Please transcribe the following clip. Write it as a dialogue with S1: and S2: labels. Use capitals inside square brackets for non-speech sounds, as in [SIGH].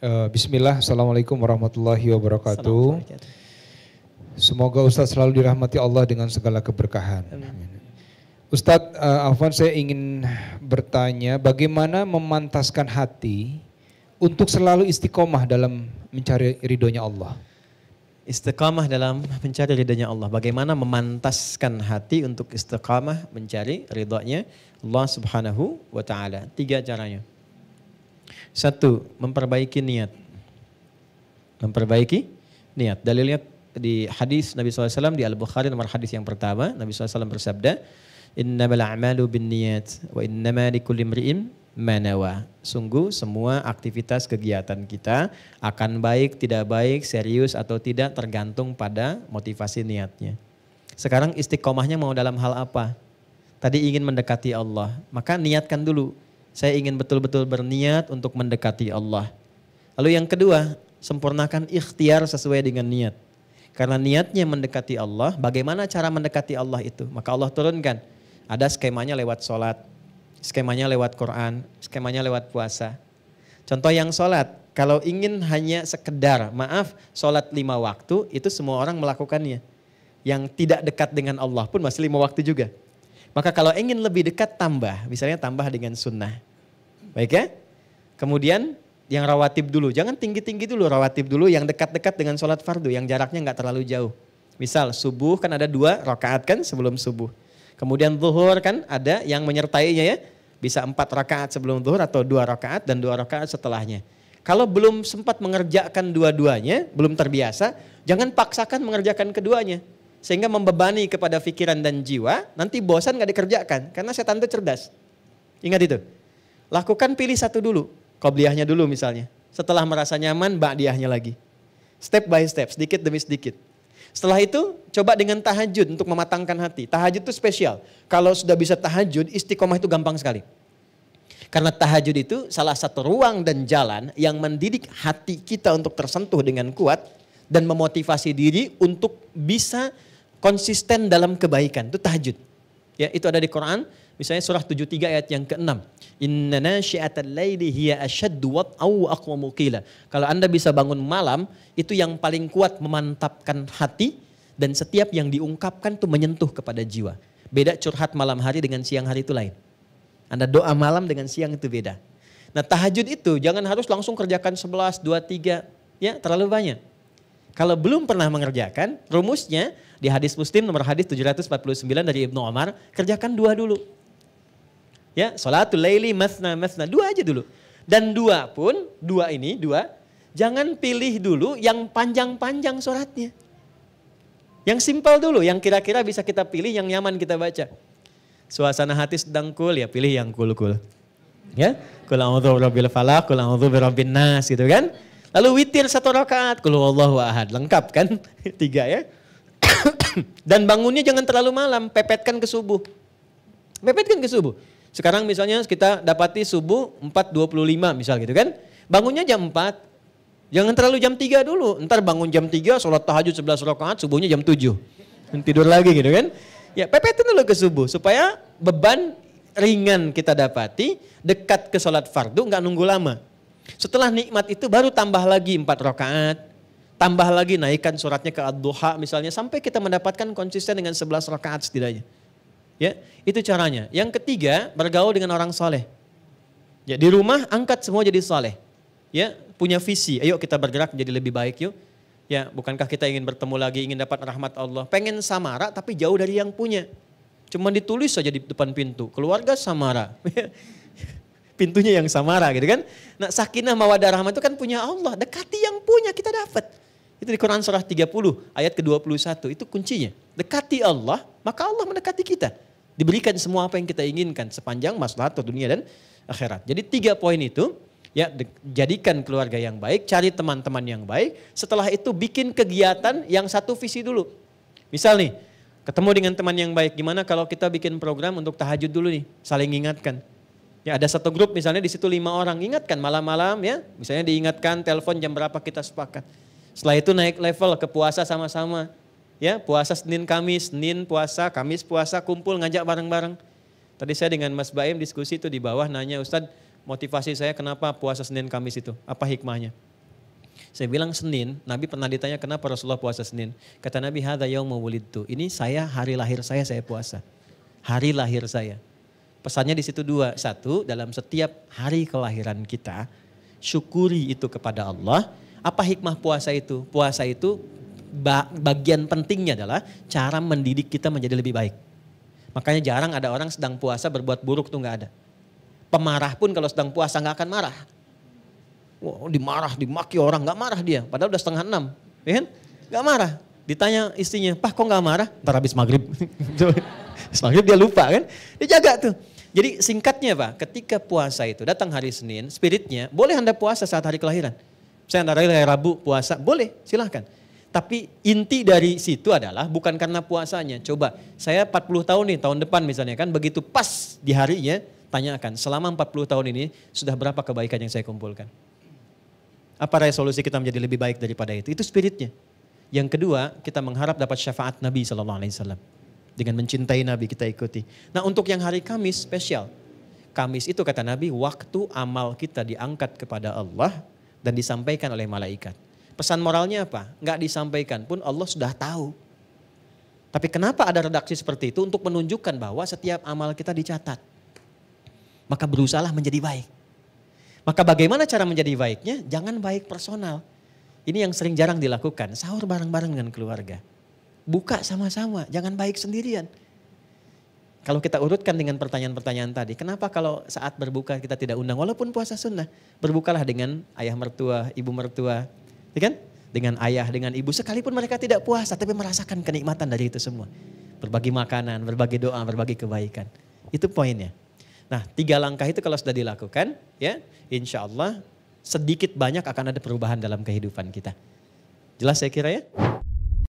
S1: Eh, bismillah, Assalamualaikum warahmatullahi wabarakatuh. Semoga Ustadz selalu dirahmati Allah dengan segala keberkahan. Ustadz uh, Afwan saya ingin bertanya bagaimana memantaskan hati untuk selalu istiqomah dalam mencari ridhonya Allah. istiqomah dalam mencari ridhonya Allah. Bagaimana memantaskan hati untuk istiqomah mencari ridhonya Allah subhanahu wa ta'ala. Tiga caranya. Satu, memperbaiki niat. Memperbaiki niat. Dalilnya di hadis Nabi SAW di Al-Bukhari nomor hadis yang pertama. Nabi SAW bersabda, Innamal a'malu bin niat wa innama likulli imri'in manawa. Sungguh semua aktivitas kegiatan kita akan baik, tidak baik, serius atau tidak tergantung pada motivasi niatnya. Sekarang istiqomahnya mau dalam hal apa? Tadi ingin mendekati Allah, maka niatkan dulu saya ingin betul-betul berniat untuk mendekati Allah. Lalu yang kedua, sempurnakan ikhtiar sesuai dengan niat. Karena niatnya mendekati Allah, bagaimana cara mendekati Allah itu? Maka Allah turunkan. Ada skemanya lewat sholat, skemanya lewat Quran, skemanya lewat puasa. Contoh yang sholat, kalau ingin hanya sekedar, maaf, sholat lima waktu, itu semua orang melakukannya. Yang tidak dekat dengan Allah pun masih lima waktu juga. Maka kalau ingin lebih dekat tambah, misalnya tambah dengan sunnah. Baik ya? Kemudian yang rawatib dulu. Jangan tinggi-tinggi dulu rawatib dulu yang dekat-dekat dengan sholat fardu yang jaraknya nggak terlalu jauh. Misal subuh kan ada dua rakaat kan sebelum subuh. Kemudian zuhur kan ada yang menyertainya ya. Bisa empat rakaat sebelum zuhur atau dua rakaat dan dua rakaat setelahnya. Kalau belum sempat mengerjakan dua-duanya, belum terbiasa, jangan paksakan mengerjakan keduanya. Sehingga membebani kepada pikiran dan jiwa, nanti bosan gak dikerjakan. Karena setan itu cerdas. Ingat itu. Lakukan pilih satu dulu. kobliahnya dulu misalnya. Setelah merasa nyaman, bakdiahnya lagi. Step by step, sedikit demi sedikit. Setelah itu, coba dengan tahajud untuk mematangkan hati. Tahajud itu spesial. Kalau sudah bisa tahajud, istiqomah itu gampang sekali. Karena tahajud itu salah satu ruang dan jalan yang mendidik hati kita untuk tersentuh dengan kuat dan memotivasi diri untuk bisa konsisten dalam kebaikan. Itu tahajud. Ya, itu ada di Quran Misalnya surah 73 ayat yang ke-6. Inna nasyi'atal laili hiya asyaddu wat'au aqwamu qila. Kalau Anda bisa bangun malam, itu yang paling kuat memantapkan hati dan setiap yang diungkapkan itu menyentuh kepada jiwa. Beda curhat malam hari dengan siang hari itu lain. Anda doa malam dengan siang itu beda. Nah tahajud itu jangan harus langsung kerjakan 11, 2, 3, ya terlalu banyak. Kalau belum pernah mengerjakan, rumusnya di hadis muslim nomor hadis 749 dari Ibnu Omar, kerjakan dua dulu. Ya, salatul laili masna masna. Dua aja dulu. Dan dua pun, dua ini, dua. Jangan pilih dulu yang panjang-panjang suratnya Yang simpel dulu, yang kira-kira bisa kita pilih, yang nyaman kita baca. Suasana hati sedang cool, ya pilih yang cool-cool. Ya, kul a'udzu birabbil falaq, kul a'udzu birabbin nas gitu kan. Lalu witir satu rakaat, kul huwallahu ahad, lengkap kan? [LAUGHS] Tiga ya. [COUGHS] Dan bangunnya jangan terlalu malam, pepetkan ke subuh. Pepetkan ke subuh. Sekarang misalnya kita dapati subuh 4.25 misal gitu kan. Bangunnya jam 4. Jangan terlalu jam 3 dulu. Ntar bangun jam 3, sholat tahajud 11 rakaat, subuhnya jam 7. tidur lagi gitu kan. Ya pepetin dulu ke subuh supaya beban ringan kita dapati dekat ke sholat fardu nggak nunggu lama. Setelah nikmat itu baru tambah lagi 4 rakaat, tambah lagi naikkan suratnya ke ad-duha misalnya sampai kita mendapatkan konsisten dengan 11 rakaat setidaknya. Ya, itu caranya. Yang ketiga, bergaul dengan orang soleh. Ya, di rumah angkat semua jadi soleh. Ya, punya visi. Ayo kita bergerak jadi lebih baik yuk. Ya, bukankah kita ingin bertemu lagi, ingin dapat rahmat Allah. Pengen samara tapi jauh dari yang punya. Cuman ditulis saja di depan pintu. Keluarga samara. [LAUGHS] Pintunya yang samara gitu kan. Nak sakinah mawadah rahmat itu kan punya Allah. Dekati yang punya kita dapat. Itu di Quran surah 30 ayat ke-21. Itu kuncinya. Dekati Allah, maka Allah mendekati kita diberikan semua apa yang kita inginkan sepanjang maslahat atau dunia dan akhirat. Jadi tiga poin itu ya jadikan keluarga yang baik, cari teman-teman yang baik. Setelah itu bikin kegiatan yang satu visi dulu. Misal nih, ketemu dengan teman yang baik. Gimana kalau kita bikin program untuk tahajud dulu nih, saling ingatkan. Ya ada satu grup misalnya di situ lima orang ingatkan malam-malam ya, misalnya diingatkan telepon jam berapa kita sepakat. Setelah itu naik level ke puasa sama-sama ya puasa Senin Kamis, Senin puasa, Kamis puasa, kumpul ngajak bareng-bareng. Tadi saya dengan Mas Baim diskusi itu di bawah nanya Ustad motivasi saya kenapa puasa Senin Kamis itu, apa hikmahnya? Saya bilang Senin, Nabi pernah ditanya kenapa Rasulullah puasa Senin. Kata Nabi, hadha yaum tuh. Ini saya, hari lahir saya, saya puasa. Hari lahir saya. Pesannya di situ dua. Satu, dalam setiap hari kelahiran kita, syukuri itu kepada Allah. Apa hikmah puasa itu? Puasa itu bagian pentingnya adalah cara mendidik kita menjadi lebih baik. Makanya jarang ada orang sedang puasa berbuat buruk tuh nggak ada. Pemarah pun kalau sedang puasa nggak akan marah. Wow, dimarah, dimaki orang nggak marah dia. Padahal udah setengah enam, ya kan? Nggak marah. Ditanya istrinya, pah kok nggak marah? Ntar habis maghrib. [LAUGHS] habis maghrib dia lupa kan? Dijaga tuh. Jadi singkatnya Pak, ketika puasa itu datang hari Senin, spiritnya boleh Anda puasa saat hari kelahiran. Saya antara hari Rabu puasa, boleh silahkan. Tapi inti dari situ adalah bukan karena puasanya. Coba saya 40 tahun nih tahun depan misalnya kan begitu pas di harinya tanyakan selama 40 tahun ini sudah berapa kebaikan yang saya kumpulkan. Apa resolusi kita menjadi lebih baik daripada itu? Itu spiritnya. Yang kedua, kita mengharap dapat syafaat Nabi Shallallahu alaihi wasallam. Dengan mencintai Nabi kita ikuti. Nah, untuk yang hari Kamis spesial. Kamis itu kata Nabi waktu amal kita diangkat kepada Allah dan disampaikan oleh malaikat. Pesan moralnya apa? Nggak disampaikan pun Allah sudah tahu. Tapi kenapa ada redaksi seperti itu untuk menunjukkan bahwa setiap amal kita dicatat. Maka berusahalah menjadi baik. Maka bagaimana cara menjadi baiknya? Jangan baik personal. Ini yang sering jarang dilakukan. Sahur bareng-bareng dengan keluarga. Buka sama-sama, jangan baik sendirian. Kalau kita urutkan dengan pertanyaan-pertanyaan tadi, kenapa kalau saat berbuka kita tidak undang walaupun puasa sunnah? Berbukalah dengan ayah mertua, ibu mertua, Ya kan? Dengan ayah, dengan ibu. Sekalipun mereka tidak puasa, tapi merasakan kenikmatan dari itu semua. Berbagi makanan, berbagi doa, berbagi kebaikan. Itu poinnya. Nah, tiga langkah itu kalau sudah dilakukan, ya, insya Allah sedikit banyak akan ada perubahan dalam kehidupan kita. Jelas saya kira ya?